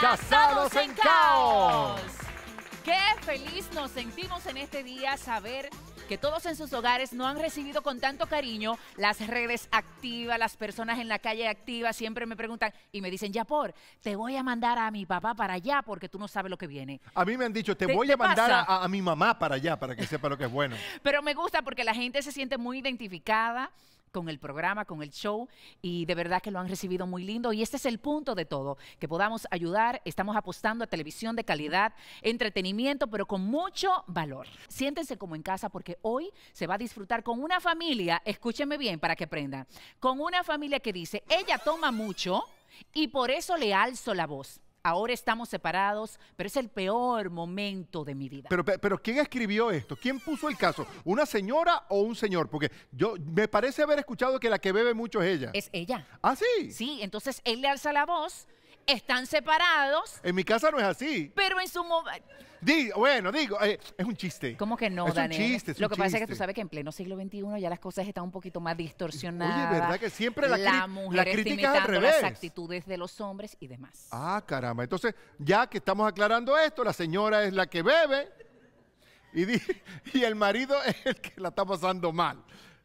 Casados en Caos. Qué feliz nos sentimos en este día saber que todos en sus hogares no han recibido con tanto cariño las redes activas, las personas en la calle activas, siempre me preguntan y me dicen, ya por. te voy a mandar a mi papá para allá porque tú no sabes lo que viene. A mí me han dicho, te, voy a mandar a, a mi mamá para allá para que sepa lo que es bueno. Pero me gusta porque la gente se siente muy identificada con el programa, con el show y de verdad que lo han recibido muy lindo y este es el punto de todo, que podamos ayudar, estamos apostando a televisión de calidad, entretenimiento, pero con mucho valor. Siéntense como en casa porque hoy se va a disfrutar con una familia, escúchenme bien para que aprendan, con una familia que dice, ella toma mucho y por eso le alzo la voz ahora estamos separados, pero es el peor momento de mi vida. Pero, pero ¿quién escribió esto? ¿Quién puso el caso? ¿Una señora o un señor? Porque yo me parece haber escuchado que la que bebe mucho es ella. Es ella. ¿Ah, sí? Sí, entonces él le alza la voz están separados. En mi casa no es así. Pero en su momento... bueno, digo, eh, es un chiste. ¿Cómo que no, es Un chiste, Lo que pasa es que tú sabes que en pleno siglo XXI ya las cosas están un poquito más distorsionadas. Oye, ¿verdad que siempre la, la, mujer la crítica está las actitudes de los hombres y demás? Ah, caramba. Entonces, ya que estamos aclarando esto, la señora es la que bebe y, y el marido es el que la está pasando mal.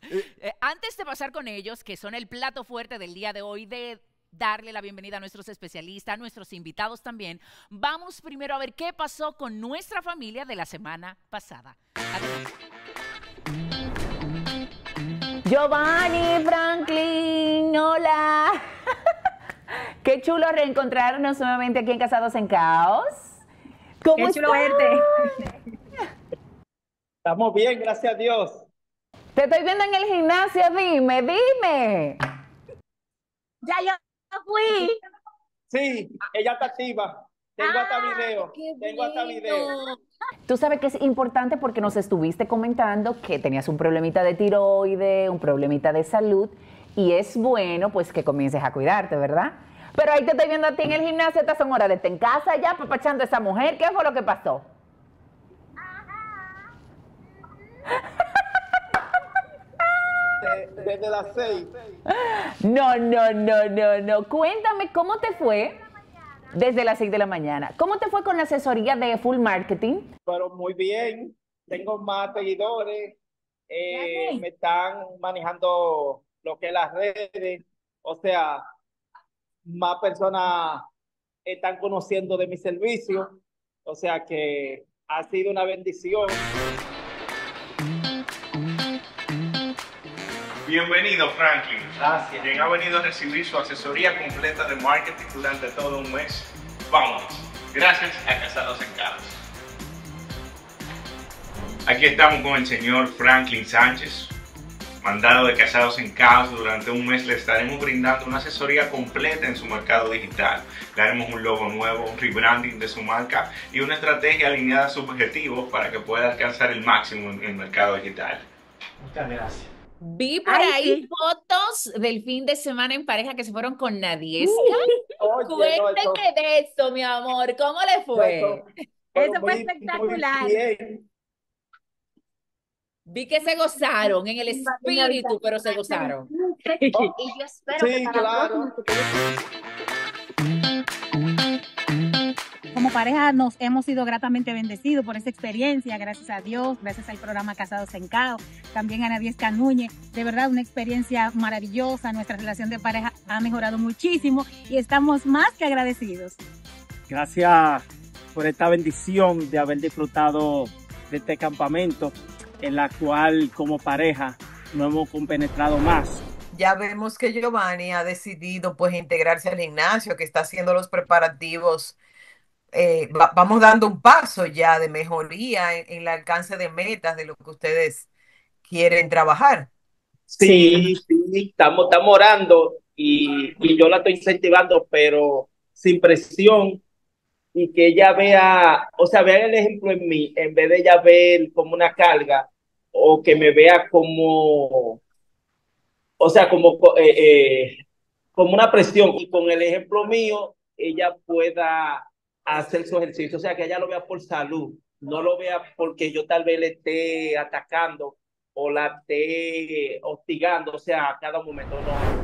Eh, antes de pasar con ellos, que son el plato fuerte del día de hoy de darle la bienvenida a nuestros especialistas, a nuestros invitados también, vamos primero a ver qué pasó con nuestra familia de la semana pasada. Adiós. Giovanni Franklin, hola. Qué chulo reencontrarnos nuevamente aquí en Casados en Caos. Qué chulo verte. Estamos bien, gracias a Dios. Te estoy viendo en el gimnasio, dime, dime. Ya ya. Sí, ella está activa. Tengo hasta ¡Ah, video. Tengo hasta video. Tú sabes que es importante porque nos estuviste comentando que tenías un problemita de tiroides, un problemita de salud, y es bueno pues que comiences a cuidarte, ¿verdad? Pero ahí te estoy viendo a ti en el gimnasio, estas son horas de estar en casa ya, papachando a esa mujer. ¿Qué fue lo que pasó? desde, las seis. No, no, no, no, no. Cuéntame cómo te fue desde las seis de la mañana. ¿Cómo te fue con la asesoría de Full Marketing? Pero muy bien. Tengo más seguidores. Eh, me están manejando lo que es las redes. O sea, más personas están conociendo de mi servicio. O sea que ha sido una bendición. Bienvenido, Franklin. Gracias. Quien ha venido a recibir su asesoría completa de marketing durante todo un mes. Vamos. Gracias a Casados en Caos! Aquí estamos con el señor Franklin Sánchez, mandado de Casados en Caos. Durante un mes le estaremos brindando una asesoría completa en su mercado digital. Le haremos un logo nuevo, un rebranding de su marca y una estrategia alineada a sus objetivos para que pueda alcanzar el máximo en el mercado digital. Muchas gracias. Vi por ahí fotos del fin de semana en pareja que se fueron con nadie. Cuénteme de eso, mi amor. ¿Cómo le fue? eso, fue espectacular. Vi que se gozaron en el espíritu, pero se gozaron. y yo espero que claro. Como pareja nos hemos sido gratamente bendecidos por esa experiencia, gracias a Dios, gracias al programa Casados en Cao, también a Ana Núñez. De verdad, una experiencia maravillosa. Nuestra relación de pareja ha mejorado muchísimo y estamos más que agradecidos. Gracias por esta bendición de haber disfrutado de este campamento en la cual como pareja no hemos compenetrado más. Ya vemos que Giovanni ha decidido pues integrarse al gimnasio, que está haciendo los preparativos eh, vamos dando un paso ya de mejoría en, el alcance de metas de lo que ustedes quieren trabajar. Sí, sí, estamos, estamos orando y, y yo la estoy incentivando, pero sin presión y que ella vea, o sea, vea el ejemplo en mí, en vez de ella ver como una carga o que me vea como, o sea, como, eh, eh, como una presión y con el ejemplo mío ella pueda hacer su ejercicio, o sea, que ella lo vea por salud, no lo vea porque yo tal vez le esté atacando o la esté hostigando, o sea, a cada momento no.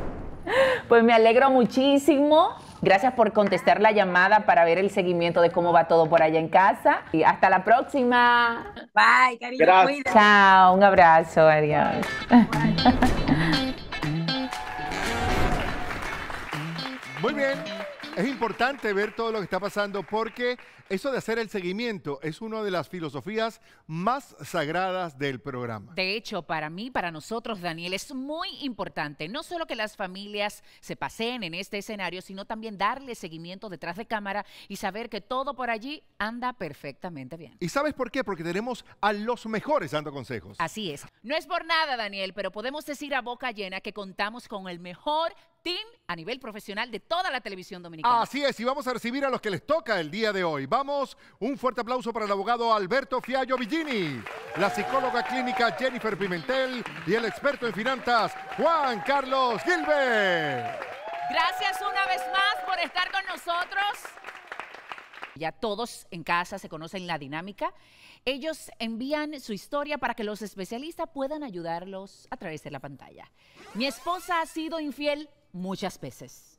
Pues me alegro muchísimo. Gracias por contestar la llamada para ver el seguimiento de cómo va todo por allá en casa. Y hasta la próxima. Bye, cariño. Chao, un abrazo. Adiós. Muy bien. Es importante ver todo lo que está pasando porque eso de hacer el seguimiento es una de las filosofías más sagradas del programa. De hecho, para mí, para nosotros, Daniel, es muy importante no solo que las familias se paseen en este escenario, sino también darle seguimiento detrás de cámara y saber que todo por allí anda perfectamente bien. ¿Y sabes por qué? Porque tenemos a los mejores dando consejos. Así es. No es por nada, Daniel, pero podemos decir a boca llena que contamos con el mejor team a nivel profesional de toda la televisión dominicana. Así es, y vamos a recibir a los que les toca el día de hoy. Vamos, un fuerte aplauso para el abogado Alberto Fiallo Villini, la psicóloga clínica Jennifer Pimentel y el experto en finanzas Juan Carlos Gilbert. Gracias una vez más por estar con nosotros. Ya todos en casa se conocen la dinámica. Ellos envían su historia para que los especialistas puedan ayudarlos a través de la pantalla. Mi esposa ha sido infiel muchas veces.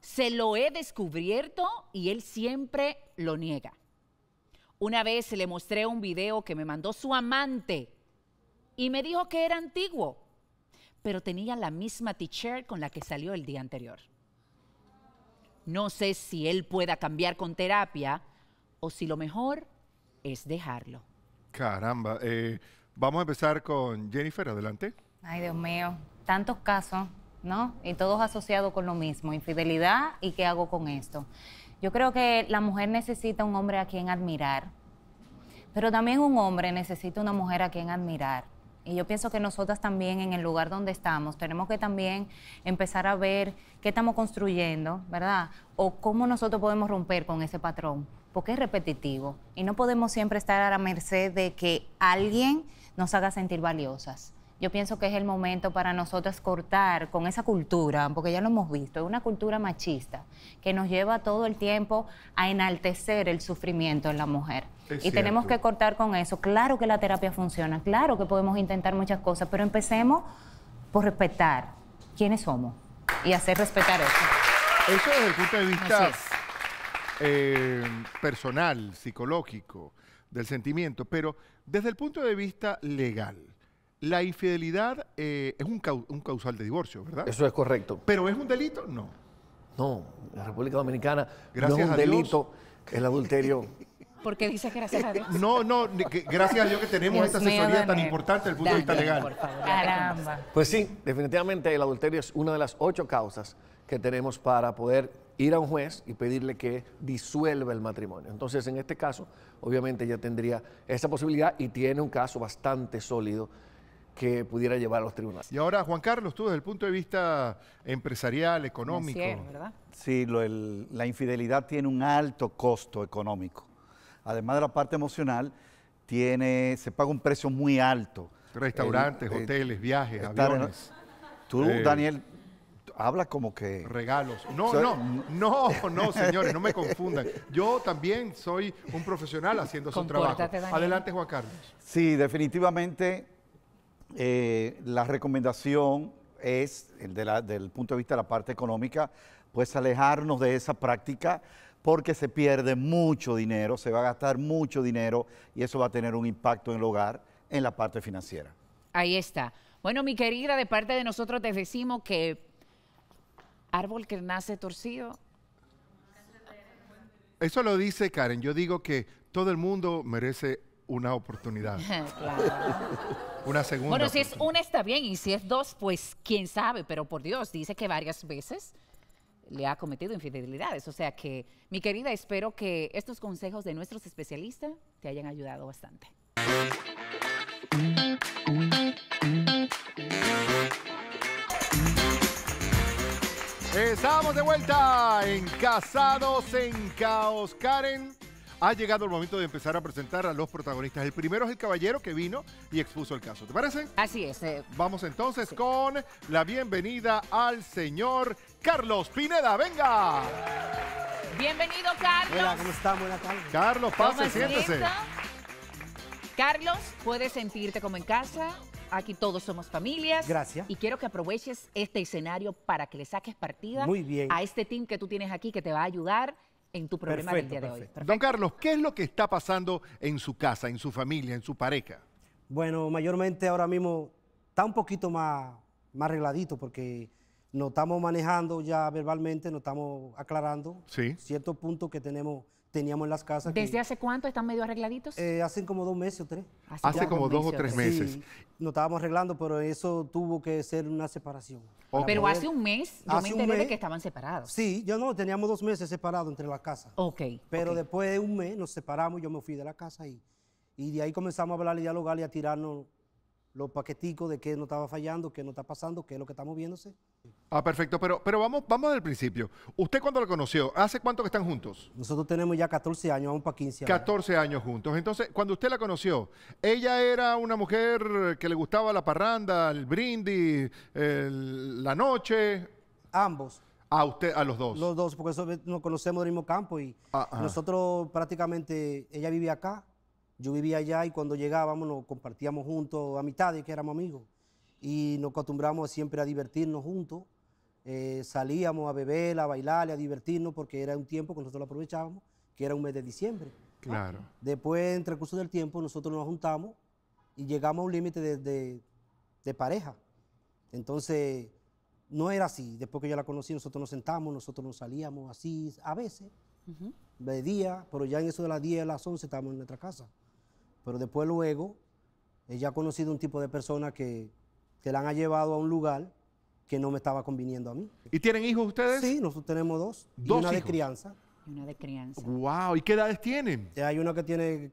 Se lo he descubierto y él siempre lo niega. Una vez le mostré un video que me mandó su amante y me dijo que era antiguo, pero tenía la misma t-shirt con la que salió el día anterior. No sé si él pueda cambiar con terapia o si lo mejor es dejarlo. Caramba, eh, vamos a empezar con Jennifer, adelante. Ay, Dios mío, tantos casos. ¿no? Y todos asociados con lo mismo, infidelidad y qué hago con esto. Yo creo que la mujer necesita un hombre a quien admirar, pero también un hombre necesita una mujer a quien admirar. Y yo pienso que nosotras también en el lugar donde estamos tenemos que también empezar a ver qué estamos construyendo, ¿verdad? O cómo nosotros podemos romper con ese patrón, porque es repetitivo. Y no podemos siempre estar a la merced de que alguien nos haga sentir valiosas yo pienso que es el momento para nosotras cortar con esa cultura, porque ya lo hemos visto, es una cultura machista que nos lleva todo el tiempo a enaltecer el sufrimiento en la mujer. y tenemos que cortar con eso. Claro que la terapia funciona, claro que podemos intentar muchas cosas, pero empecemos por respetar quiénes somos y hacer respetar eso. Eso desde el punto de vista eh, personal, psicológico, del sentimiento, pero desde el punto de vista legal, la infidelidad eh, es un, causal de divorcio, ¿verdad? Eso es correcto. ¿Pero es un delito? No. No, la República Dominicana Gracias no es un delito el adulterio. Porque dices gracias a Dios. No, no, gracias a Dios que tenemos esta asesoría tan importante desde el punto de vista legal. Caramba. Pues sí, definitivamente el adulterio es una de las ocho causas que tenemos para poder ir a un juez y pedirle que disuelva el matrimonio. Entonces, en este caso, obviamente ya tendría esa posibilidad y tiene un caso bastante sólido que pudiera llevar a los tribunales. Y ahora, Juan Carlos, tú desde el punto de vista empresarial, económico. ¿verdad? Sí, la infidelidad tiene un alto costo económico. Además de la parte emocional, tiene, se paga un precio muy alto. Restaurantes, eh, hoteles, viajes, aviones. tú, eh, Daniel, habla como que... Regalos. No, no, no, no, señores, no me confundan. Yo también soy un profesional haciendo su trabajo. Adelante, Juan Carlos. Sí, definitivamente eh, la recomendación es, de el del punto de vista de la parte económica, pues alejarnos de esa práctica porque se pierde mucho dinero, se va a gastar mucho dinero y eso va a tener un impacto en el hogar, en la parte financiera. Ahí está. Bueno, mi querida, de parte de nosotros te decimos que árbol que nace torcido. Eso lo dice Karen. Yo digo que todo el mundo merece una oportunidad. Una segunda. Bueno, si es una está bien y si es dos, pues quién sabe, pero por Dios, dice que varias veces le ha cometido infidelidades. O sea que, mi querida, espero que estos consejos de nuestros especialistas te hayan ayudado bastante. Estamos de vuelta en Casados en Caos. Karen, ha llegado el momento de empezar a presentar a los protagonistas. El primero es el caballero que vino y expuso el caso. ¿Te parece? Así es. Eh. Vamos entonces con la bienvenida al señor Carlos Pineda. ¡Venga! Bienvenido, Carlos. ¿cómo Buenas tardes. Carlos, pase, siéntese. Carlos, puedes sentirte como en casa. Aquí todos somos familias. Gracias. Y quiero que aproveches este escenario para que le saques partida Muy bien. a este team que tú tienes aquí que te va a ayudar en tu problema del día de hoy. Don Carlos, ¿qué es lo que está pasando en su casa, en su familia, en su pareja? Bueno, mayormente ahora mismo está un poquito más, más arregladito porque nos estamos manejando ya verbalmente, nos estamos aclarando ciertos puntos que tenemos teníamos en las casas. ¿Desde hace cuánto están medio arregladitos? Hace eh, hacen como dos meses o tres. Hace, como dos, o tres meses. nos estábamos arreglando, pero eso tuvo que ser una separación. Pero hace un mes yo me enteré de que estaban separados. Sí, yo no, teníamos dos meses separados entre las casas. Ok. Pero después de un mes nos separamos, yo me fui de la casa y, y de ahí comenzamos a hablar y dialogar y a tirarnos los paqueticos de qué no estaba fallando, qué no está pasando, qué es lo que está moviéndose. Ah, perfecto, pero, pero vamos, vamos del principio. ¿Usted cuando la conoció? ¿Hace cuánto que están juntos? Nosotros tenemos ya 14 años, vamos para 15 años. 14 años juntos. Entonces, cuando usted la conoció, ¿ella era una mujer que le gustaba la parranda, el brindis, la noche? Ambos. A usted, a los dos. Los dos, porque nos conocemos del mismo campo y nosotros prácticamente, ella vivía acá, yo vivía allá y cuando llegábamos nos compartíamos juntos a amistades, que éramos amigos. Y nos acostumbramos siempre a divertirnos juntos. Eh, salíamos a beber, a bailar, a divertirnos, porque era un tiempo que nosotros lo aprovechábamos, que era un mes de diciembre. Claro. después, entre el curso del tiempo, nosotros nos juntamos y llegamos a un límite de, pareja. Entonces, no era así. Después que yo la conocí, nosotros nos sentamos, nosotros nos salíamos así, a veces, de día, pero ya en eso de las 10, a las 11 estábamos en nuestra casa. Pero después luego, ella eh, ha conocido un tipo de persona que, que la han llevado a un lugar que no me estaba conviniendo a mí. ¿Y tienen hijos ustedes? Sí, nosotros tenemos dos. una de crianza. Y una de crianza. ¡Wow! ¿Y qué edades tienen? Ya eh, hay una que tiene,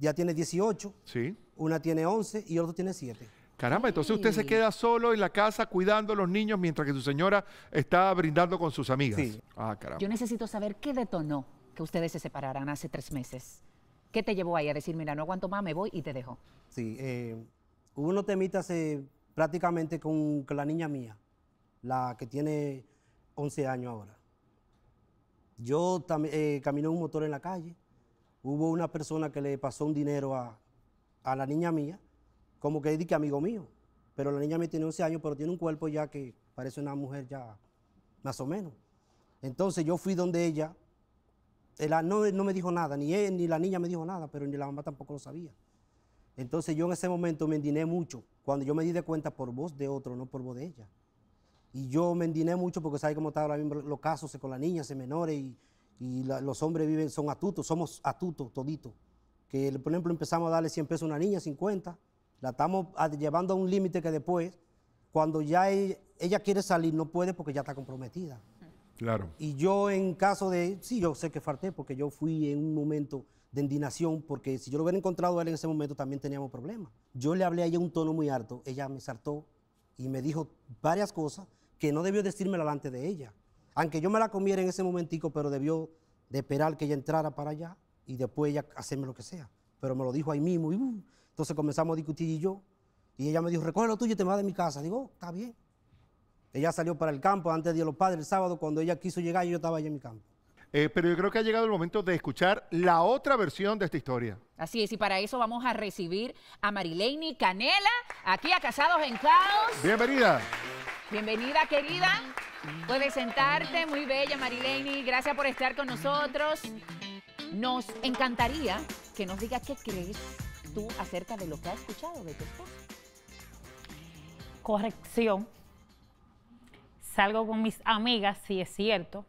ya tiene 18. Sí. Una tiene 11 y otro tiene 7. Caramba, entonces usted se queda solo en la casa cuidando a los niños mientras que su señora está brindando con sus amigas. Sí. Ah, caramba. Yo necesito saber qué detonó que ustedes se separaran hace tres meses. ¿Qué te llevó ahí a decir, mira, no aguanto más, me voy y te dejo? Sí, eh, hubo unos temitas eh, prácticamente con, la niña mía, la que tiene 11 años ahora. Yo también eh, caminé un motor en la calle, hubo una persona que le pasó un dinero a, a la niña mía, como que dije amigo mío, pero la niña mía tiene 11 años, pero tiene un cuerpo ya que parece una mujer ya más o menos. Entonces yo fui donde ella Ah, no, me dijo nada, ni él, ni la niña me dijo nada, pero ni la mamá tampoco lo sabía. Entonces yo en ese momento me endiné mucho, cuando yo me di de cuenta por voz de otro, no por voz de ella. Y yo me endiné mucho porque sabes cómo están ahora mismo los casos con la niña, se menores, y, los hombres viven, son atutos, somos atutos toditos. Que por ejemplo empezamos a darle 100 pesos a una niña, 50, la estamos llevando a un límite que después, cuando ya e, ella quiere salir, no puede porque ya está comprometida. Y yo en caso de, sí, yo sé que falté porque yo fui en un momento de indignación porque si yo lo hubiera encontrado a él en ese momento también teníamos problemas. Yo le hablé a ella un tono muy alto, ella me saltó y me dijo varias cosas que no debió decirme delante de ella. Aunque yo me la comiera en ese momentico, pero debió de esperar que ella entrara para allá y después ella hacerme lo que sea. Pero me lo dijo ahí mismo y uh, entonces comenzamos a discutir y yo. Y ella me dijo, recógelo tú tuyo y te vas de mi casa. Digo, oh, está bien. Ella salió para el campo antes de los Padres, el sábado, cuando ella quiso llegar, y yo estaba allá en mi campo. Eh, pero yo creo que ha llegado el momento de escuchar la otra versión de esta historia. Así es, y para eso vamos a recibir a Marilene Canela, aquí a Casados en Caos. Bienvenida. Bienvenida, querida. Puedes sentarte, muy bella marilene Gracias por estar con nosotros. Nos encantaría que nos digas qué crees tú acerca de lo que has escuchado de tu esposa. Corrección salgo con mis amigas, si es cierto.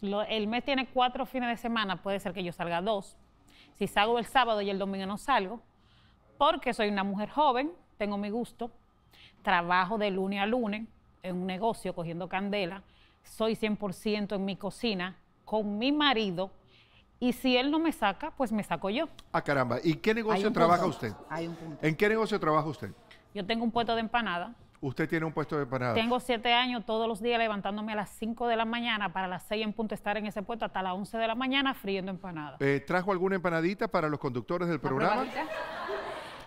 el mes tiene cuatro fines de semana, puede ser que yo salga dos. Si salgo el sábado y el domingo no salgo, porque soy una mujer joven, tengo mi gusto, trabajo de lunes a lunes en un negocio cogiendo candela, soy 100% en mi cocina con mi marido y si él no me saca, pues me saco yo. Ah, caramba, ¿y qué negocio trabaja usted? ¿En qué negocio trabaja usted? Yo tengo un puesto de empanada usted tiene un puesto de empanada. Tengo siete años todos los días levantándome a las 5 de la mañana para las seis en punto estar en ese puesto hasta las 11 de la mañana friendo empanadas. Eh, ¿Trajo alguna empanadita para los conductores del programa?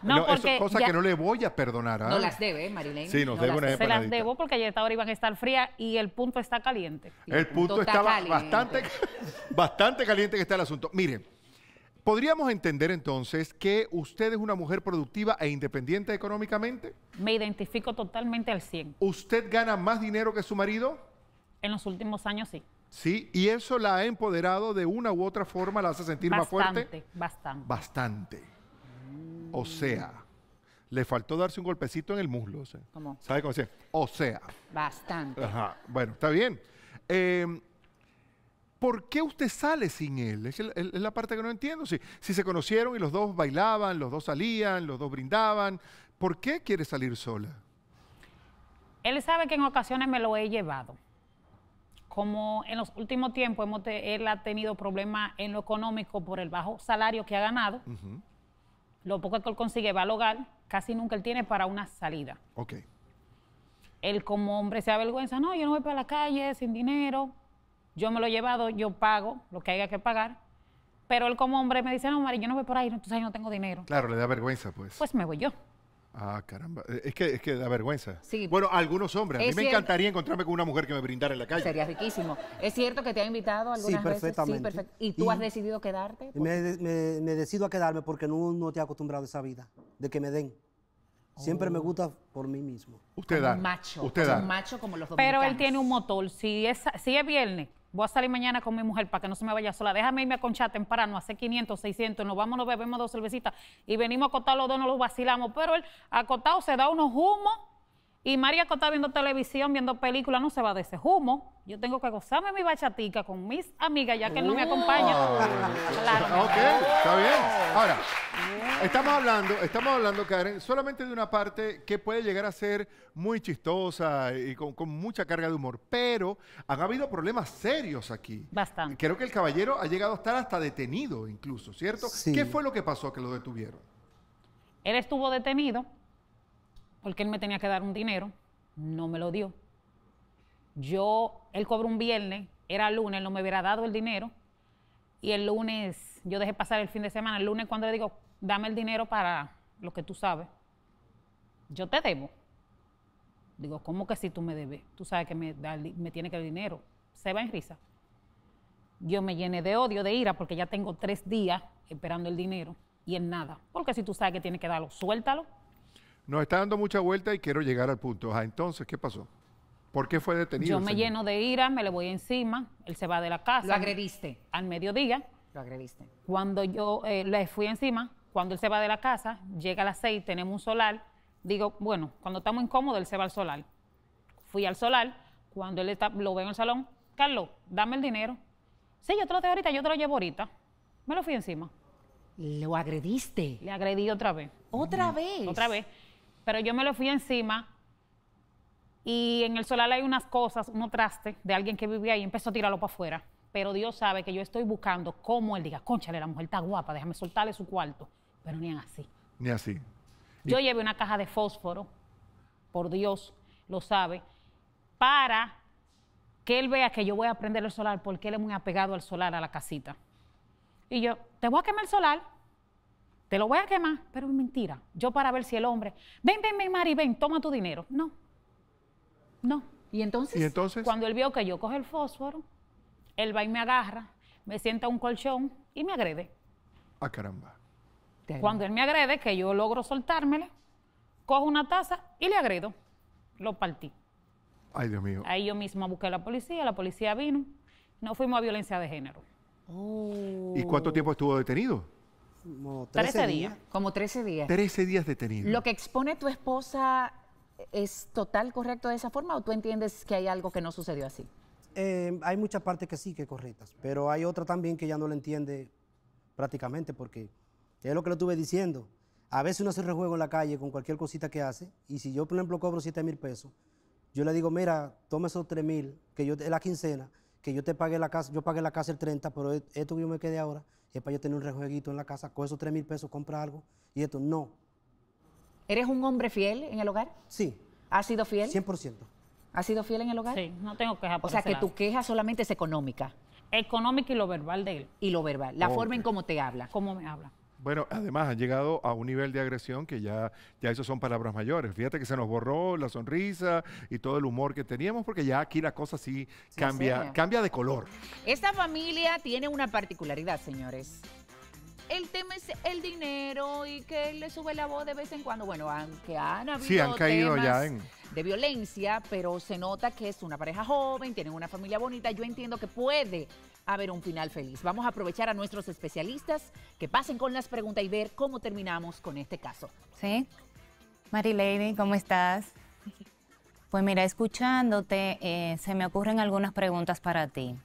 No, no porque es cosa que no le voy a perdonar. ¿ah? No las debe, ¿eh, Sí, nos no debe una Se las debo porque ayer esta iban a estar frías y el punto está caliente. El, punto, estaba bastante, bastante caliente que está el asunto. Miren, ¿Podríamos entender entonces que usted es una mujer productiva e independiente económicamente? Me identifico totalmente al 100. ¿Usted gana más dinero que su marido? En los últimos años sí. Sí, y eso la ha empoderado de una u otra forma, la hace sentir más fuerte. Bastante, bastante. Bastante. O sea, le faltó darse un golpecito en el muslo. ¿Cómo? ¿Sabe cómo se? O sea. Bastante. Ajá. Bueno, está bien. Eh, ¿por qué usted sale sin él? Es, la parte que no entiendo. Si, si se conocieron y los dos bailaban, los dos salían, los dos brindaban, ¿por qué quiere salir sola? Él sabe que en ocasiones me lo he llevado. Como en los últimos tiempos él ha tenido problemas en lo económico por el bajo salario que ha ganado, lo poco que él consigue va al hogar, casi nunca él tiene para una salida. Ok. Él como hombre se avergüenza, no, yo no voy para la calle sin dinero, yo me lo he llevado, yo pago lo que haya que pagar. Pero él como hombre me dice, no, Mari, yo no voy por ahí, entonces yo no tengo dinero. Claro, le da vergüenza, pues. Pues me voy yo. Ah, caramba. Eh, es que, es que da vergüenza. Sí. Bueno, algunos hombres. A mí me encantaría encontrarme con una mujer que me brindara en la calle. Sería riquísimo. ¿Es cierto que te ha invitado algunas sí, perfectamente. Veces? Sí, perfecto. ¿Y tú has decidido quedarte? Me, decido a quedarme porque no, no te he acostumbrado a esa vida, de que me den. Siempre me oh. gusta por mí mismo. Usted como da. Un macho. Usted da. Un macho como los dominicanos. Pero él tiene un motor. Si es, si es viernes, voy a salir mañana con mi mujer para que no se me vaya sola, déjame irme a conchar temprano, hacer 500, 600, nos vamos, nos bebemos dos cervecitas y venimos a acotar los dos, nos los vacilamos, pero el acotado se da unos humos y María está viendo televisión, viendo películas, no se va de ese humo. Yo tengo que gozarme mi bachatica con mis amigas, ya que él no me acompaña. Ok, está bien. Ahora, estamos hablando, estamos hablando, Karen, solamente de una parte que puede llegar a ser muy chistosa y con, con mucha carga de humor, pero han habido problemas serios aquí. Bastante. Creo que el caballero ha llegado a estar hasta detenido incluso, ¿cierto? ¿Qué fue lo que pasó que lo detuvieron? Él estuvo detenido porque él me tenía que dar un dinero, no me lo dio. Yo, él cobró un viernes, era lunes, no me hubiera dado el dinero. Y el lunes, yo dejé pasar el fin de semana. El lunes, cuando le digo, dame el dinero para lo que tú sabes, yo te debo. Digo, ¿cómo que si tú me debes? Tú sabes que me, tienes me tiene que el dinero. Se va en risa. Yo me llené de odio, de ira, porque ya tengo tres días esperando el dinero y en nada. Porque si tú sabes que tiene que darlo, suéltalo. Nos está dando mucha vuelta y quiero llegar al punto. Ah, entonces, ¿qué pasó? ¿Por qué fue detenido? Yo me lleno de ira, me le voy encima, él se va de la casa. Lo agrediste. Al mediodía. Lo agrediste. Cuando yo eh, le fui encima, cuando él se va de la casa, llega a las seis, tenemos un solar. Digo, bueno, cuando estamos incómodos, él se va al solar. Fui al solar, cuando él está, lo ve en el salón, Carlos, dame el dinero. Sí, yo te lo dejo ahorita, yo te lo llevo ahorita. Me lo fui encima. ¿Lo agrediste? Le agredí otra vez. ¿Otra vez? Otra vez. Pero yo me lo fui encima y en el solar hay unas cosas, unos traste de alguien que vivía ahí y empezó a tirarlo para afuera. Pero Dios sabe que yo estoy buscando cómo él diga, conchale, la mujer está guapa, déjame soltarle su cuarto. Pero ni así. Ni así. Yo llevé una caja de fósforo, por Dios lo sabe, para que él vea que yo voy a prender el solar porque él es muy apegado al solar, a la casita. Y yo, te voy a quemar el solar, te lo voy a quemar, pero es mentira. Yo para ver si el hombre, ven, ven, ven, Mari, ven, toma tu dinero. No, no. Y entonces, cuando él vio que yo coge el fósforo, él va y me agarra, me sienta un colchón y me agrede. Ah, caramba. Cuando él me agrede, que yo logro soltármele, cojo una taza y le agredo. Lo partí. Ay, Dios mío. Ahí yo misma busqué a la policía, la policía vino. No fuimos a violencia de género. Oh. ¿Y cuánto tiempo estuvo detenido? como 13, días. Como 13 días. 13 días detenido. ¿Lo que expone tu esposa es total correcto de esa forma o tú entiendes que hay algo que no sucedió así? Eh, hay muchas partes que sí que correctas, pero hay otra también que ya no lo entiende prácticamente porque es lo que lo estuve diciendo. A veces uno hace rejuego en la calle con cualquier cosita que hace y si yo, por ejemplo, cobro 7 mil pesos, yo le digo, mira, toma esos 3 mil, que yo, es la quincena, que yo te pagué la casa, yo pagué la casa el 30, pero e, esto que yo me quedé ahora es para yo tener un rejueguito en la casa, con esos 3 mil pesos compra algo y esto no. ¿Eres un hombre fiel en el hogar? Sí. ¿Has sido fiel? 100%. ¿Has sido fiel en el hogar? Sí, no tengo queja por O sea, que tu queja solamente es económica. Económica y lo verbal de él. Y lo verbal, la forma en cómo te habla. Cómo me habla. Bueno, además han llegado a un nivel de agresión que ya, ya eso son palabras mayores. Fíjate que se nos borró la sonrisa y todo el humor que teníamos, porque ya aquí la cosa sí, cambia, cambia de color. Esta familia tiene una particularidad, señores. El tema es el dinero y que él le sube la voz de vez en cuando. Bueno, aunque han habido caído temas ya de violencia, pero se nota que es una pareja joven, tienen una familia bonita. Yo entiendo que puede a ver un final feliz. Vamos a aprovechar a nuestros especialistas que pasen con las preguntas y ver cómo terminamos con este caso. Sí. Marilady, ¿cómo estás? Pues mira, escuchándote, eh, se me ocurren algunas preguntas para ti.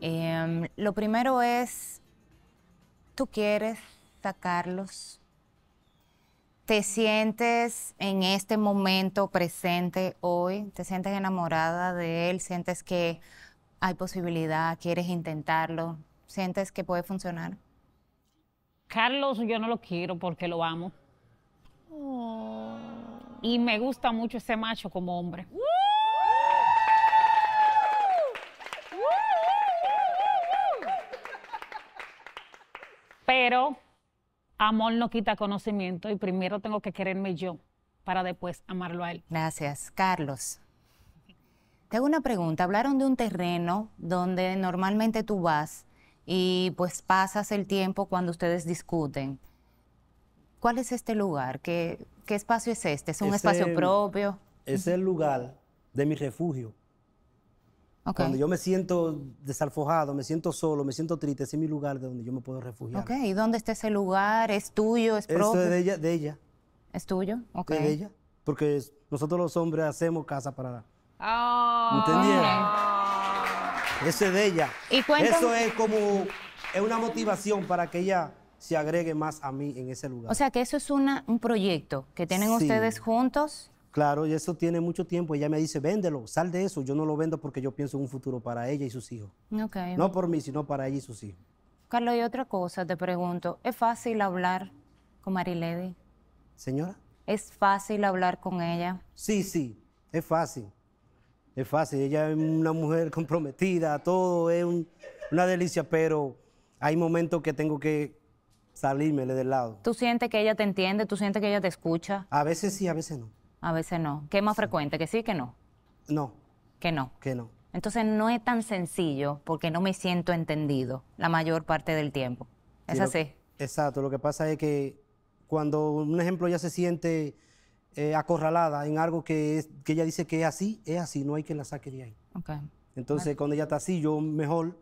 Em, lo primero es, ¿tú quieres sacarlos? ¿Te sientes en este momento presente hoy? ¿Te sientes enamorada de él? ¿Sientes que hay posibilidad, quieres intentarlo, sientes que puede funcionar. Carlos, yo no lo quiero porque lo amo. Oh. Y me gusta mucho ese macho como hombre. Pero amor no quita conocimiento y primero tengo que quererme yo para después amarlo a él. Gracias, Carlos. Te una pregunta. Hablaron de un terreno donde normalmente tú vas y pues pasas el tiempo cuando ustedes discuten. ¿Cuál es este lugar? ¿Qué, espacio es este? ¿Es un espacio propio? Es el lugar de mi refugio. Cuando yo me siento desalfojado, me siento solo, me siento triste, ese es mi lugar de donde yo me puedo refugiar. ¿y dónde está ese lugar? ¿Es tuyo? ¿Es propio? es de ella, de ella. ¿Es tuyo? de ella. Porque nosotros los hombres hacemos casa para Oh. es de ella. Eso es como es una motivación para que ella se agregue más a mí en ese lugar. O sea que eso es un proyecto que tienen ustedes juntos. Claro, y eso tiene mucho tiempo. Ella me dice, véndelo, sal de eso. Yo no lo vendo porque yo pienso en un futuro para ella y sus hijos. No por mí, sino para ella y sus hijos. Carlos, y otra cosa te pregunto, ¿es fácil hablar con Marilady? Señora. ¿Es fácil hablar con ella? Sí, sí, es fácil es fácil, ella es una mujer comprometida, todo es una delicia, pero hay momentos que tengo que salirme del lado. ¿Tú sientes que ella te entiende? ¿Tú sientes que ella te escucha? A veces sí, a veces no. A veces no. ¿Qué más frecuente? ¿Que sí, que no? No. ¿Que no? Que no. Entonces no es tan sencillo porque no me siento entendido la mayor parte del tiempo. Es sí, así. exacto, lo que pasa es que cuando, un ejemplo, ya se siente eh, acorralada en algo que, es, que ella dice que es así, es así, no hay quien la saque de ahí. Entonces, cuando ella está así, yo mejor,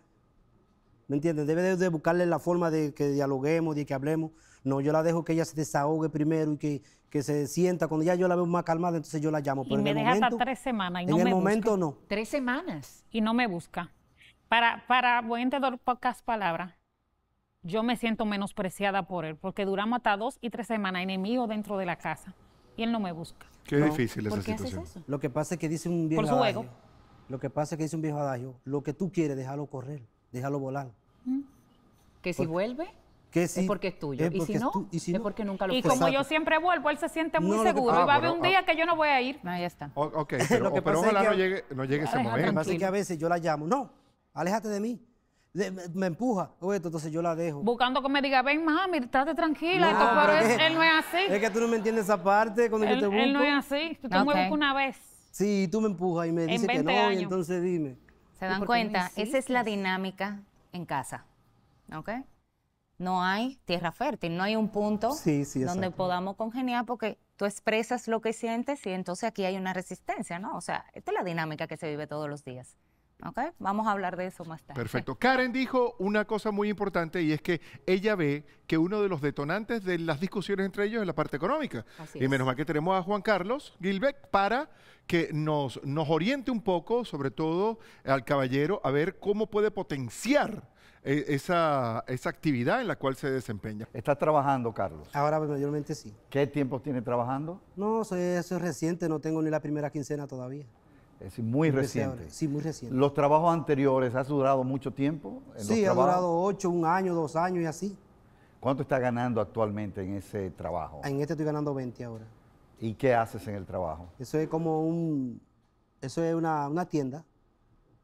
¿me entiendes? Debe de, buscarle la forma de que dialoguemos, de que hablemos. No, yo la dejo que ella se desahogue primero y que, se sienta. Cuando ya yo la veo más calmada, entonces yo la llamo. Pero y me deja hasta tres semanas y no en el momento no. Tres semanas. Y no me busca. Para, para voy a entender pocas palabras yo me siento menospreciada por él, porque duramos hasta dos y tres semanas enemigo dentro de la casa y él no me busca. Qué difícil esa situación. Lo que pasa es que dice un viejo adagio, Lo que pasa es que dice un viejo adagio, lo que tú quieres, déjalo correr, déjalo volar. Que si vuelve, es porque es tuyo. y si no, es porque nunca lo Y como yo siempre vuelvo, él se siente muy seguro. y ah, va a haber un ah. día que yo no voy a ir. ahí está. ok, pero, ojalá no llegue, no llegue ese momento. Lo que pasa es que a veces yo la llamo, no, aléjate de mí me empuja, entonces yo la dejo. Buscando que me diga, ven, mami, estate tranquila, pero él no es así. Es que tú no me entiendes esa parte cuando él, yo te busco. Él no es así, tú te mueves una vez. Sí, tú me empujas y me dices que no, entonces dime. ¿Se dan cuenta? Esa es la dinámica en casa, ¿ok? No hay tierra fértil, no hay un punto donde podamos congeniar porque tú expresas lo que sientes y entonces aquí hay una resistencia, ¿no? O sea, esta es la dinámica que se vive todos los días vamos a hablar de eso más tarde. Perfecto. Karen dijo una cosa muy importante y es que ella ve que uno de los detonantes de las discusiones entre ellos es la parte económica. y menos mal que tenemos a Juan Carlos Gilbeck para que nos, nos oriente un poco, sobre todo al caballero, a ver cómo puede potenciar eh, esa, actividad en la cual se desempeña. ¿Estás trabajando, Carlos? Ahora mayormente sí. ¿Qué tiempo tiene trabajando? No, eso es reciente, no tengo ni la primera quincena todavía. Es muy reciente. Sí, muy reciente. ¿Los trabajos anteriores ha durado mucho tiempo? Sí, ha durado ocho, un año, dos años y así. ¿Cuánto está ganando actualmente en ese trabajo? En este estoy ganando 20 ahora. ¿Y qué haces en el trabajo? Eso es como un... Eso es una, tienda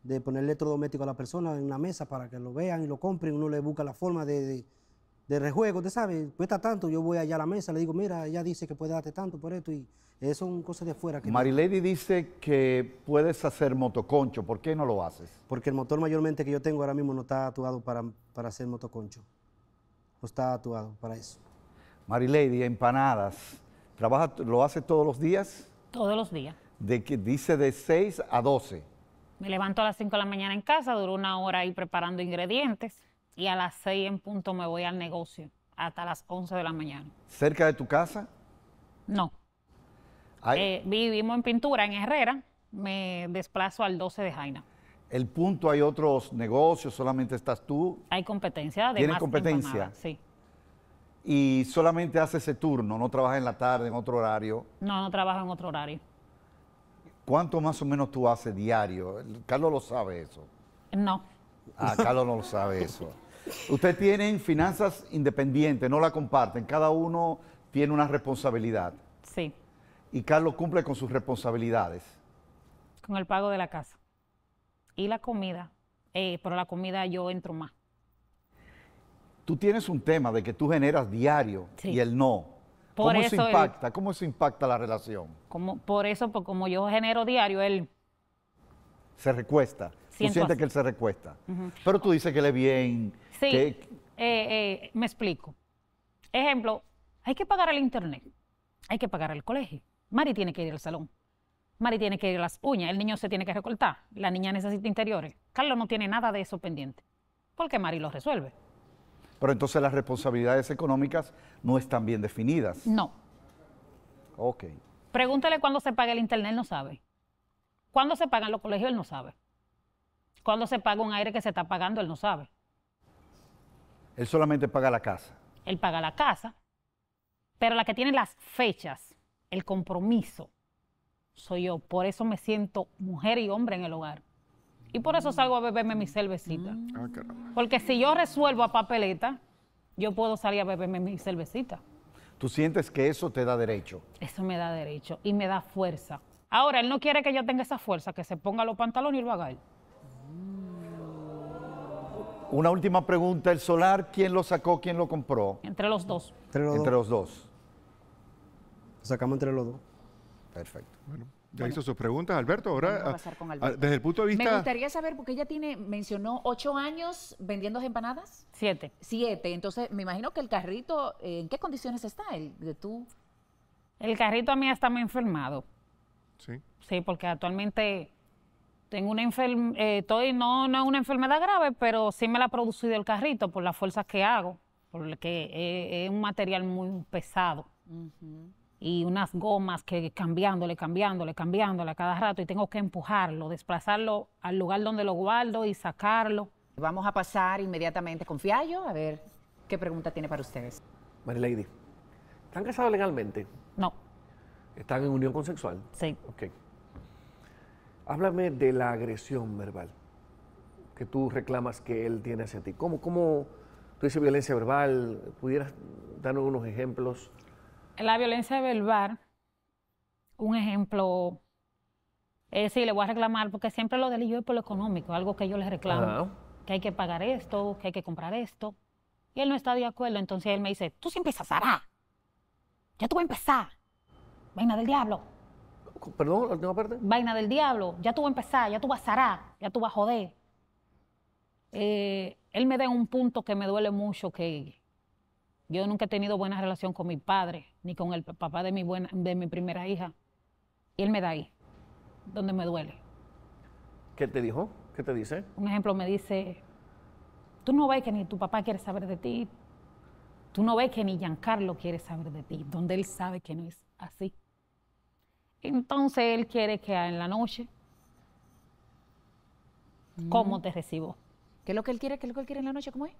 de poner electrodoméstico a la persona en una mesa para que lo vean y lo compren. Uno le busca la forma de, de, rejuego, ¿te sabes? Cuesta tanto, yo voy allá a la mesa, le digo, mira, ella dice que puede darte tanto por esto y eso son cosas de afuera. Que Marilady dice que puedes hacer motoconcho. ¿Por qué no lo haces? Porque el motor mayormente que yo tengo ahora mismo no está atuado para, para hacer motoconcho. No está atuado para eso. Marilady, empanadas. ¿Trabaja, ¿Lo hace todos los días? Todos los días. De que dice de 6 a 12. Me levanto a las 5 de la mañana en casa, duro una hora ahí preparando ingredientes y a las 6 en punto me voy al negocio hasta las 11 de la mañana. ¿Cerca de tu casa? No. Eh, vivimos en pintura en Herrera, me desplazo al 12 de Jaina. El punto, hay otros negocios, solamente estás tú. Hay competencia de ¿Tienes competencia? sí. Y solamente hace ese turno, no trabaja en la tarde, en otro horario. No, no trabaja en otro horario. ¿Cuánto más o menos tú haces diario? Carlos lo sabe eso. No. Ah, Carlos no lo sabe eso. Usted tiene finanzas independientes, no la comparten. Cada uno tiene una responsabilidad. Sí y Carlos cumple con sus responsabilidades. Con el pago de la casa y la comida, eh, pero la comida yo entro más. Tú tienes un tema de que tú generas diario y él no. ¿Cómo eso, impacta? ¿Cómo eso impacta la relación? Como, por eso, porque como yo genero diario, él... Se recuesta. Tú sientes que él se recuesta. Pero tú dices que le es bien. Sí, eh, eh, me explico. Ejemplo, hay que pagar el internet, hay que pagar el colegio, Mari tiene que ir al salón. Mari tiene que ir a las uñas, el niño se tiene que recortar, la niña necesita interiores. Carlos no tiene nada de eso pendiente, porque Mari lo resuelve. Pero entonces las responsabilidades económicas no están bien definidas. No. Ok. Pregúntale cuándo se paga el internet, él no sabe. Cuándo se pagan los colegios, él no sabe. Cuándo se paga un aire que se está pagando, él no sabe. Él solamente paga la casa. Él paga la casa, pero la que tiene las fechas el compromiso soy yo. Por eso me siento mujer y hombre en el hogar. Y por eso salgo a beberme mi cervecita. Ah, Porque si yo resuelvo a papeleta, yo puedo salir a beberme mi cervecita. ¿Tú sientes que eso te da derecho? Eso me da derecho y me da fuerza. Ahora, él no quiere que yo tenga esa fuerza, que se ponga los pantalones y lo haga Una última pregunta, el solar, ¿quién lo sacó, quién lo compró? Entre los dos. Entre los dos sacamos entre los dos. Perfecto. Bueno. Ya hizo sus preguntas, Alberto. Ahora, desde el punto de vista. Me gustaría saber, porque ella tiene, mencionó ocho años vendiendo empanadas. Siete. Siete. Entonces, me imagino que el carrito, eh, ¿en qué condiciones está? El de tú. El carrito a mí está muy enfermado. Sí. Sí, porque actualmente tengo una enfermedad, eh, no, no es una enfermedad grave, pero sí me la ha producido el carrito por las fuerzas que hago, porque es, eh, es un material muy pesado y unas gomas que cambiándole, cambiándole, cambiándole a cada rato y tengo que empujarlo, desplazarlo al lugar donde lo guardo y sacarlo. Vamos a pasar inmediatamente con Fiallo a ver qué pregunta tiene para ustedes. Marilady, ¿están casados legalmente? No. ¿Están en unión consensual? Sí. Ok. Háblame de la agresión verbal que tú reclamas que él tiene hacia ti. ¿Cómo, cómo tú dices violencia verbal? ¿Pudieras darnos unos ejemplos? la violencia verbal, un ejemplo, eh, sí, le voy a reclamar, porque siempre lo delillo por lo económico, algo que yo le reclamo, que hay que pagar esto, que hay que comprar esto. Y él no está de acuerdo, entonces él me dice, tú sí empiezas, Ya tú vas a empezar. Vaina del diablo. Perdón, la última parte. Vaina del diablo. Ya tú vas a empezar, ya tú vas a zarar, ya tú vas a joder. Eh, él me da un punto que me duele mucho, que yo nunca he tenido buena relación con mi padre, ni con el papá de mi, buena, de mi primera hija. Y él me da ahí, donde me duele. ¿Qué te dijo? ¿Qué te dice? Un ejemplo me dice, tú no ves que ni tu papá quiere saber de ti, tú no ves que ni Giancarlo quiere saber de ti, donde él sabe que no es así. Entonces él quiere que en la noche, ¿cómo mm. te recibo? ¿Qué es lo que él quiere? ¿Qué es lo que él quiere en la noche? ¿Cómo es?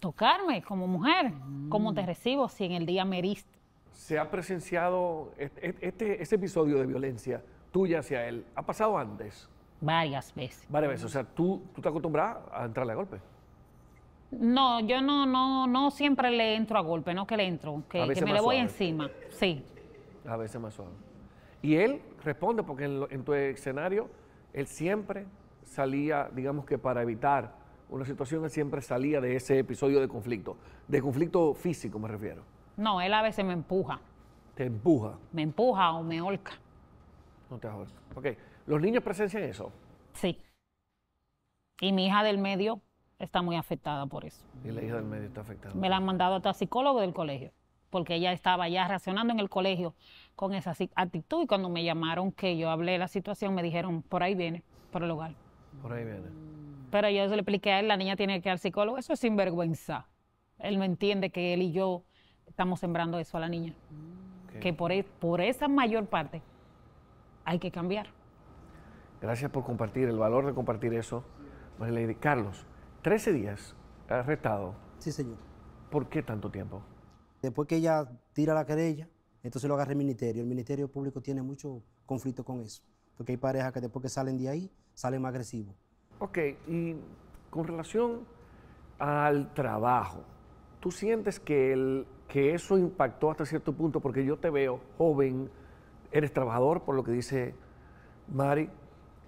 tocarme como mujer, cómo mm. te recibo si en el día me heriste. ¿Se ha presenciado este, episodio de violencia tuya hacia él? ¿Ha pasado antes? Varias veces. Varias veces. O sea, ¿tú, tú te acostumbras a entrarle a golpe? No, yo no, no, no siempre le entro a golpe, no que le entro, que, me le voy encima. Sí. A veces más suave. Y él responde, porque en tu escenario, él siempre salía, digamos que para evitar una situación, que siempre salía de ese episodio de conflicto. De conflicto físico me refiero. No, él a veces me empuja. ¿Te empuja? Me empuja o me holca. No te ahorca. Ok. ¿Los niños presencian eso? Sí. Y mi hija del medio está muy afectada por eso. ¿Y la hija del medio está afectada? Me la han mandado hasta psicólogo del colegio, porque ella estaba ya reaccionando en el colegio con esa actitud. Y cuando me llamaron que yo hablé de la situación, me dijeron, por ahí viene, por el hogar. Por ahí viene. Pero yo le expliqué a él, la niña tiene que ir al psicólogo, eso es sinvergüenza. Él no entiende que él y yo estamos sembrando eso a la niña. Que por, e, por esa mayor parte hay que cambiar. Gracias por compartir, el valor de compartir eso. María Carlos, 13 días arrestado. Sí, señor. ¿Por qué tanto tiempo? Después que ella tira la querella, entonces lo agarra el ministerio. El ministerio público tiene mucho conflicto con eso, porque hay parejas que después que salen de ahí, salen más agresivos. Ok, y con relación al trabajo, ¿tú sientes que, eso impactó hasta cierto punto? Porque yo te veo joven, eres trabajador, por lo que dice Mari.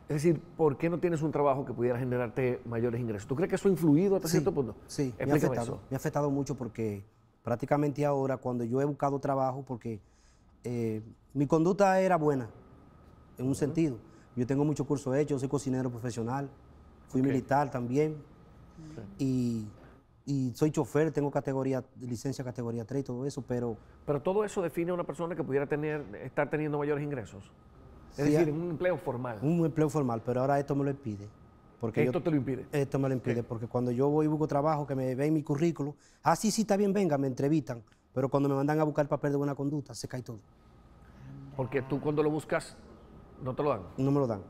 Es decir, ¿por qué no tienes un trabajo que pudiera generarte mayores ingresos? ¿Tú crees que eso ha influido hasta cierto punto? Sí, me ha, afectado, me ha afectado mucho porque prácticamente ahora, cuando yo he buscado trabajo, porque eh, mi conducta era buena, en un sentido. Yo tengo muchos cursos hechos, soy cocinero profesional, Fui militar también. Y, soy chofer, tengo categoría, licencia categoría 3 y todo eso, pero... Pero todo eso define a una persona que pudiera tener, estar teniendo mayores ingresos. Es decir, un empleo formal. Un empleo formal, pero ahora esto me lo impide. Porque esto te lo impide. Esto me lo impide, porque cuando yo voy y busco trabajo, que me ven mi currículo, ah, sí, sí, está bien, venga, me entrevistan, pero cuando me mandan a buscar el papel de buena conducta, se cae todo. Porque tú cuando lo buscas, no te lo dan. No me lo dan.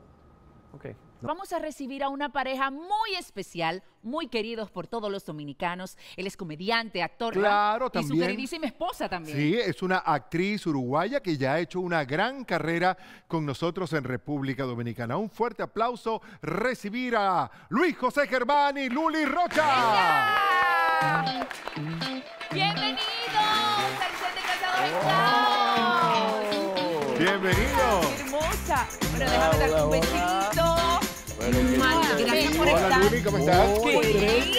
Ok. Vamos a recibir a una pareja muy especial, muy queridos por todos los dominicanos. Él es comediante, actor claro, y su queridísima esposa también. Sí, es una actriz uruguaya que ya ha hecho una gran carrera con nosotros en República Dominicana. Un fuerte aplauso recibir a Luis José Germán y Luli Rocha. Bienvenido. Bienvenidos al oh. Hermosa. Bueno, déjame darte un besito gracias por Hola, ¿cómo estás? qué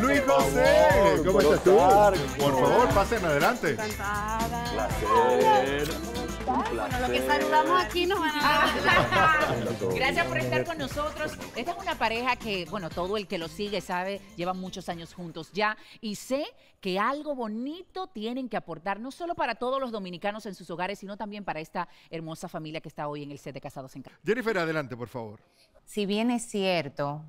Luis José, ¿cómo estás tú? Por favor, pasen adelante. Bueno, lo que saludamos aquí nos van a Gracias por estar con nosotros. Esta es una pareja que, bueno, todo el que lo sigue sabe, llevan muchos años juntos ya y sé que algo bonito tienen que aportar, no solo para todos los dominicanos en sus hogares, sino también para esta hermosa familia que está hoy en el set de Casados en Casa. Jennifer, adelante, por favor. Si bien es cierto,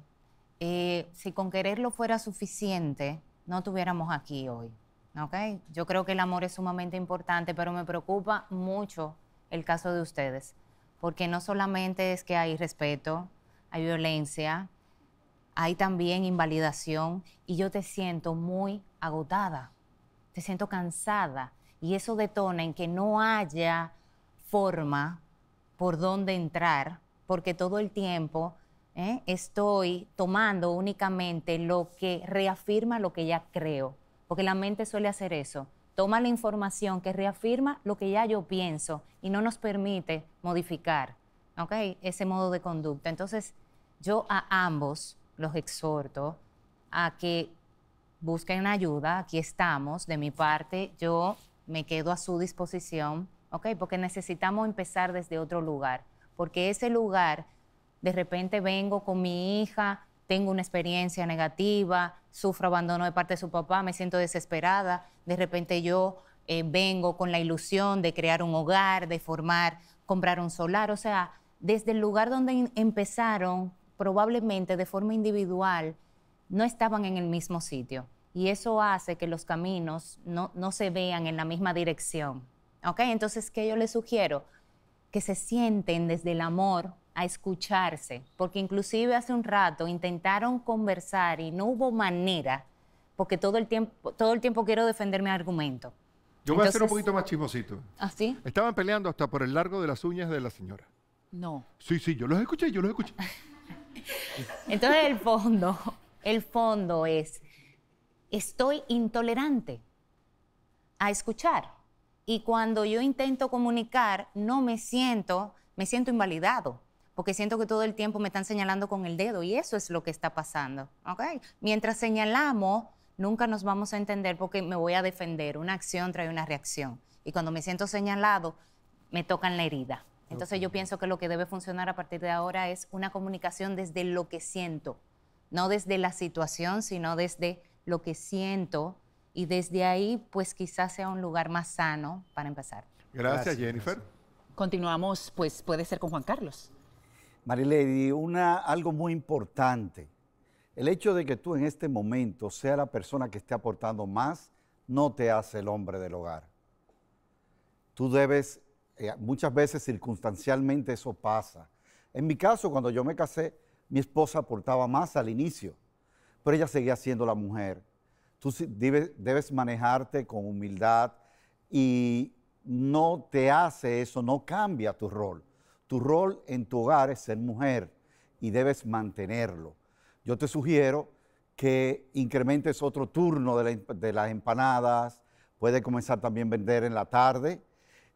eh, si con quererlo fuera suficiente, no tuviéramos aquí hoy. ¿okay? Yo creo que el amor es sumamente importante, pero me preocupa mucho el caso de ustedes, porque no solamente es que hay respeto, hay violencia, hay también invalidación y yo te siento muy agotada, te siento cansada y eso detona en que no haya forma por dónde entrar, porque todo el tiempo ¿eh? estoy tomando únicamente lo que reafirma lo que ya creo porque la mente suele hacer eso. Toma la información que reafirma lo que ya yo pienso y no nos permite modificar ese modo de conducta. Entonces, yo a ambos los exhorto a que busquen ayuda, aquí estamos, de mi parte yo me quedo a su disposición, ¿ok? Porque necesitamos empezar desde otro lugar, porque ese lugar, de repente vengo con mi hija tengo una experiencia negativa, sufro abandono de parte de su papá, me siento desesperada, de repente yo eh, vengo con la ilusión de crear un hogar, de formar, comprar un solar, o sea, desde el lugar donde em-, empezaron, probablemente de forma individual, no estaban en el mismo sitio. Y eso hace que los caminos no, no se vean en la misma dirección. ¿Ok? Entonces, ¿qué yo les sugiero? Que se sienten desde el amor escucharse, porque inclusive hace un rato intentaron conversar y no hubo manera, porque todo el tiempo, todo el tiempo quiero defender mi argumento. Yo voy a ser un poquito más chismosito. ¿Ah, Estaban peleando hasta por el largo de las uñas de la señora. No. Sí, sí, yo los escuché, yo los escuché. Entonces el fondo, el fondo es, estoy intolerante a escuchar. Y cuando yo intento comunicar, no me siento, me siento invalidado porque siento que todo el tiempo me están señalando con el dedo y eso es lo que está pasando. ¿okay? Mientras señalamos, nunca nos vamos a entender porque me voy a defender. Una acción trae una reacción. Y cuando me siento señalado, me tocan la herida. Entonces yo pienso que lo que debe funcionar a partir de ahora es una comunicación desde lo que siento, no desde la situación, sino desde lo que siento y desde ahí pues quizás sea un lugar más sano para empezar. Gracias. Jennifer. Continuamos, pues puede ser con Juan Carlos. Marilady, una, algo muy importante. El hecho de que tú en este momento sea la persona que esté aportando más no te hace el hombre del hogar. Tú debes, eh, muchas veces circunstancialmente eso pasa. En mi caso, cuando yo me casé, mi esposa aportaba más al inicio, pero ella seguía siendo la mujer. Tú debes manejarte con humildad y no te hace eso, no cambia tu rol. Tu rol en tu hogar es ser mujer y debes mantenerlo. Yo te sugiero que incrementes otro turno de, em-, las empanadas, puede comenzar también a vender en la tarde.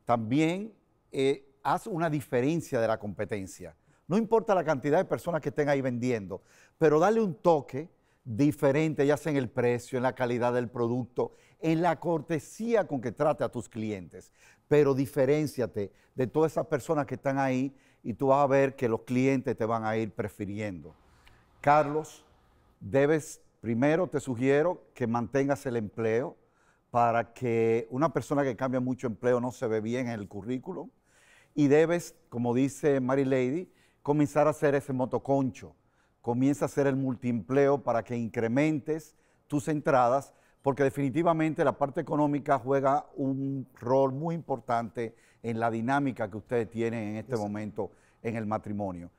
También eh, haz una diferencia de la competencia. No importa la cantidad de personas que estén ahí vendiendo, pero dale un toque diferente, ya sea en el precio, en la calidad del producto, en la cortesía con que trate a tus clientes pero diferenciate de todas esas personas que están ahí y tú vas a ver que los clientes te van a ir prefiriendo. Carlos, debes, primero te sugiero que mantengas el empleo para que una persona que cambia mucho empleo no se ve bien en el currículum y debes, como dice Mary Lady, comenzar a hacer ese motoconcho. Comienza a hacer el multiempleo para que incrementes tus entradas porque definitivamente la parte económica juega un rol muy importante en la dinámica que ustedes tienen en este momento en el matrimonio.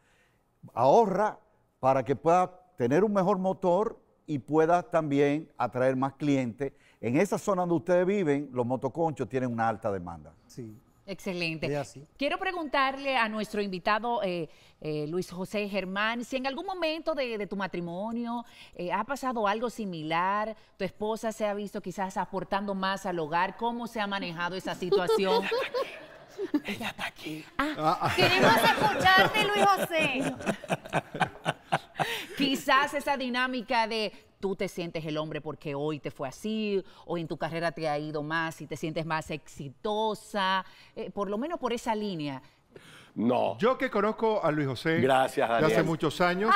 Ahorra para que pueda tener un mejor motor y pueda también atraer más clientes. En esa zona donde ustedes viven, los motoconchos tienen una alta demanda. Sí. Excelente. Quiero preguntarle a nuestro invitado eh, eh, Luis José Germán si en algún momento de, tu matrimonio eh, ha pasado algo similar, tu esposa se ha visto quizás aportando más al hogar, ¿cómo se ha manejado esa situación? Ella está aquí. Ah, ah. queremos escucharte, Luis José. quizás esa dinámica de tú te sientes el hombre porque hoy te fue así, o en tu carrera te ha ido más y te sientes más exitosa, eh, por lo menos por esa línea. No. Yo que conozco a Luis José Gracias, hace muchos años,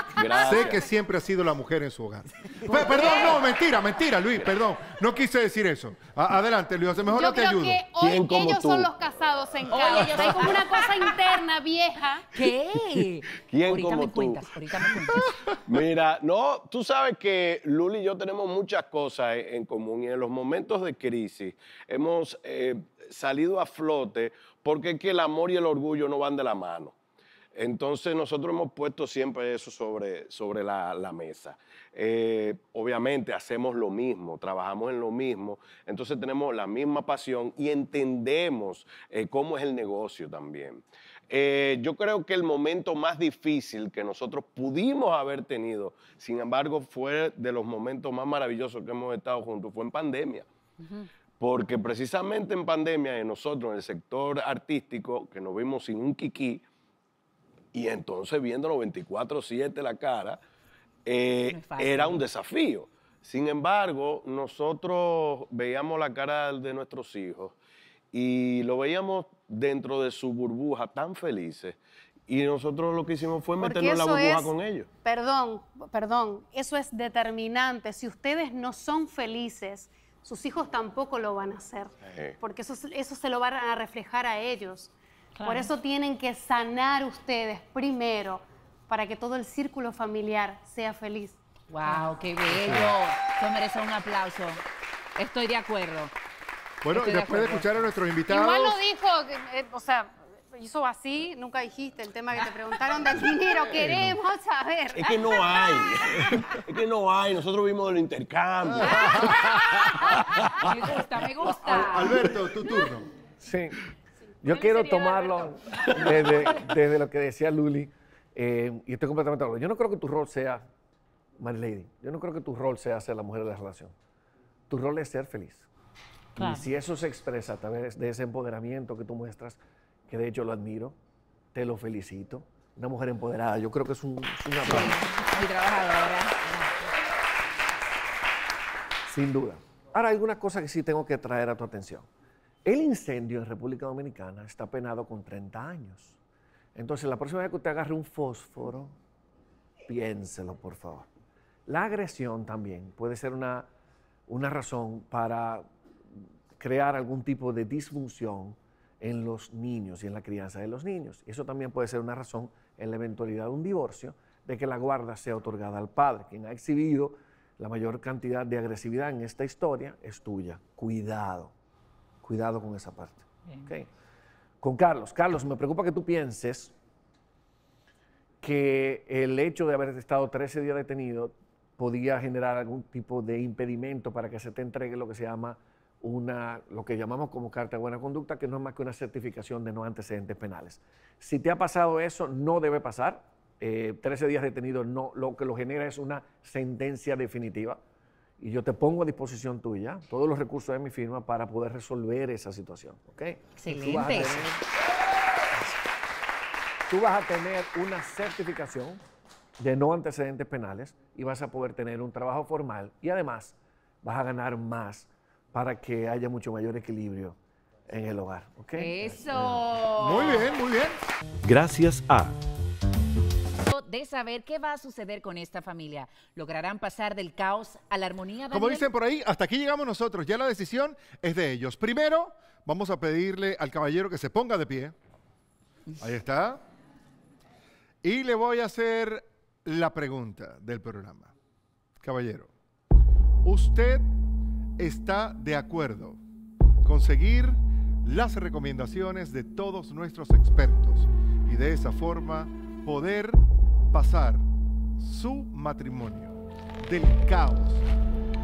sé que siempre ha sido la mujer en su hogar. perdón, no, mentira, mentira, Luis, perdón. No quise decir eso. adelante, Luis José, mejor no te ayudo. hoy ellos son los casados en casa. una cosa interna vieja. ¿Qué? ¿Quién ahorita me cuentas, ahorita me cuentas. Mira, no, tú sabes que Luli y yo tenemos muchas cosas en, común y en los momentos de crisis hemos eh, salido a flote porque es que el amor y el orgullo no van de la mano. Entonces nosotros hemos puesto siempre eso sobre, sobre la, mesa. Eh, obviamente hacemos lo mismo, trabajamos en lo mismo, entonces tenemos la misma pasión y entendemos eh, cómo es el negocio también. Eh, yo creo que el momento más difícil que nosotros pudimos haber tenido, sin embargo, fue de los momentos más maravillosos que hemos estado juntos, fue en pandemia porque precisamente en pandemia nosotros, en el sector artístico, que nos vimos sin un kiki, y entonces viéndonos 24-7 la cara, eh, era un desafío. Sin embargo, nosotros veíamos la cara de nuestros hijos y lo veíamos dentro de su burbuja tan felices. Y nosotros lo que hicimos fue meternos la burbuja con ellos. Perdón, perdón, eso es determinante. Si ustedes no son felices, sus hijos tampoco lo van a hacer, porque eso, se lo van a reflejar a ellos. Por eso tienen que sanar ustedes primero para que todo el círculo familiar sea feliz. ¡Wow! ¡Qué bello! Eso merece un aplauso. Estoy de acuerdo. Bueno, después de, escuchar a nuestros invitados... dijo, eh, hizo así, nunca dijiste el tema que te preguntaron del dinero, queremos saber. Es que no hay, es que no hay, nosotros vimos el intercambio. me gusta, me gusta. Alberto, tu turno. Sí, yo quiero tomarlo desde, lo que decía Luli, eh, y estoy completamente de acuerdo. Yo no creo que tu rol sea, my lady, yo no creo que tu rol sea ser la mujer de la relación. Tu rol es ser feliz. Y si eso se expresa a de ese empoderamiento que tú muestras, que de hecho lo admiro, te lo felicito. Una mujer empoderada, yo creo que es un, trabajadora. Sin duda. Ahora, hay algunas cosas que sí tengo que traer a tu atención. El incendio en República Dominicana está penado con 30 años. Entonces, la próxima vez que usted agarre un fósforo, piénselo, por favor. La agresión también puede ser una, una razón para crear algún tipo de disfunción en los niños y en la crianza de los niños. Eso también puede ser una razón en la eventualidad de un divorcio, de que la guarda sea otorgada al padre. Quien ha exhibido la mayor cantidad de agresividad en esta historia es tuya. Cuidado, cuidado con esa parte. Con Carlos, Carlos, me preocupa que tú pienses que el hecho de haber estado 13 días detenido podía generar algún tipo de impedimento para que se te entregue lo que se llama una, lo que llamamos como carta de buena conducta, que no es más que una certificación de no antecedentes penales. Si te ha pasado eso, no debe pasar. 13 eh, días detenido, no, lo que lo genera es una sentencia definitiva. Y yo te pongo a disposición tuya todos los recursos de mi firma para poder resolver esa situación. ¿Ok? Excelente. tú vas a tener una certificación de no antecedentes penales y vas a poder tener un trabajo formal y además vas a ganar más para que haya mucho mayor equilibrio en el hogar. Eso. Muy bien, muy bien. Gracias a de saber qué va a suceder con esta familia. ¿Lograrán pasar del caos a la armonía? Como dicen por ahí, hasta aquí llegamos nosotros. Ya la decisión es de ellos. Primero, vamos a pedirle al caballero que se ponga de pie. Ahí está. Y le voy a hacer la pregunta del programa. Caballero, ¿usted está de acuerdo conseguir las recomendaciones de todos nuestros expertos y de esa forma poder pasar su matrimonio del caos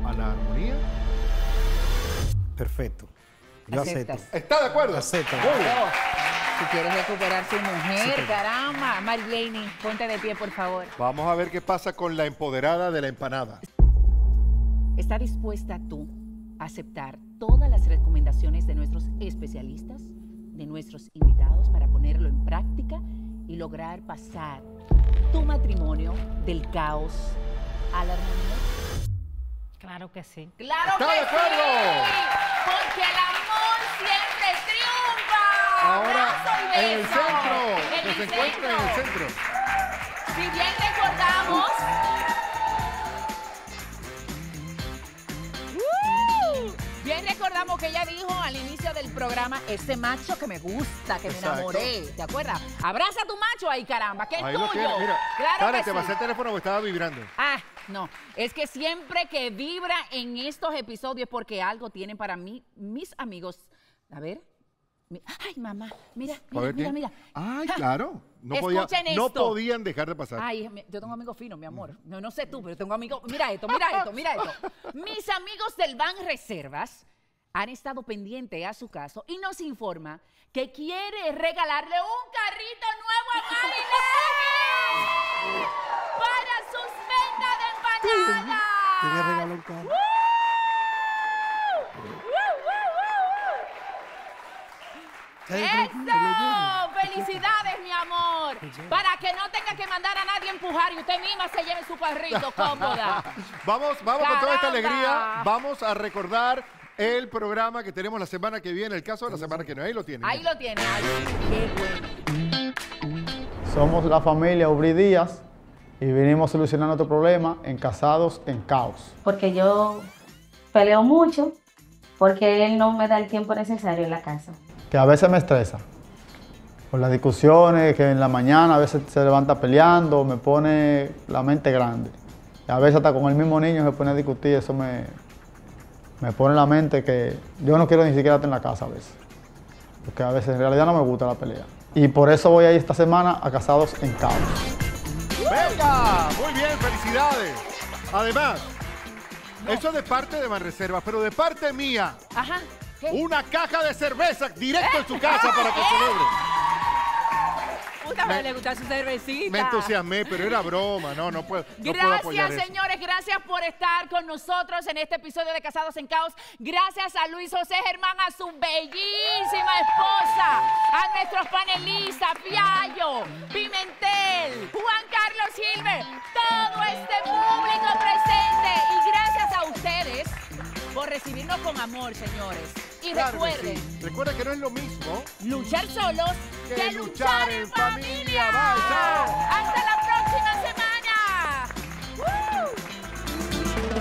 a la armonía? Perfecto. ¿Está de acuerdo? Si quieres recuperar su mujer, caramba. Marlene, ponte de pie, por favor. Vamos a ver qué pasa con la empoderada de la empanada. ¿Está dispuesta tú aceptar todas las recomendaciones de nuestros especialistas, de nuestros invitados para ponerlo en práctica y lograr pasar tu matrimonio del caos a la armonía? Claro que sí. ¡Claro que de acuerdo? sí! Porque el amor siempre triunfa. Ahora, en el centro, en el, centro. Si bien recordamos... recordamos que ella dijo al inicio del programa, ese macho que me gusta, que me enamoré, ¿te acuerdas? Abraza a tu macho ahí, caramba, que es tuyo. claro que sí. pasé el teléfono porque estaba vibrando. Ah, no, es que siempre que vibra en estos episodios porque algo tienen para mí mis amigos. A ver, Ay, mamá, mira, mira, mira, Ay, ah, claro. No, podía, no podían dejar de pasar. Ay, yo tengo amigos finos, mi amor. Mm. No, no sé tú, pero tengo amigos. Mira esto, mira esto, mira esto. Mis amigos del Ban Reservas han estado pendientes a su caso y nos informa que quiere regalarle un carrito nuevo a Marilene para sus ventas de empanadas. un carro. ¡Eso! ¡Felicidades, mi amor! Para que no tenga que mandar a nadie a empujar y usted misma se lleve su carrito cómoda. vamos, vamos con toda esta alegría. Vamos a recordar el programa que tenemos la semana que viene, el caso de la semana que viene, ahí lo tiene. Ahí lo tiene, ahí. Somos la familia Ubri Díaz y venimos solucionando otro problema en Casados en Caos. Porque yo peleo mucho, porque él no me da el tiempo necesario en la casa. Que a veces me estresa. Por las discusiones, que en la mañana a veces se levanta peleando, me pone la mente grande. a veces hasta con el mismo niño se pone a discutir, eso me, me pone en la mente que yo no quiero ni siquiera estar en la casa a veces, porque a veces en realidad no me gusta la pelea. Y por eso voy ahí esta semana a Casados en casa. ¡Venga! Muy bien, felicidades. Además, eso de parte de reserva, pero de parte mía, Ajá. una caja de cerveza directo en su casa para que celebre gusta, me, gusta su cervecita. Me entusiasmé, pero era broma. No, no puedo. No gracias, señores. Gracias por estar con nosotros en este episodio de Casados en Caos. Gracias a Luis José Germán, a su bellísima esposa, a nuestros panelistas, Piallo Pimentel, Juan Carlos Gilbert, todo este público presente. Y gracias a ustedes por recibirnos con amor, señores. Y recuerde, recuerde Que no es lo mismo luchar solos que, luchar, en familia. Hasta la próxima.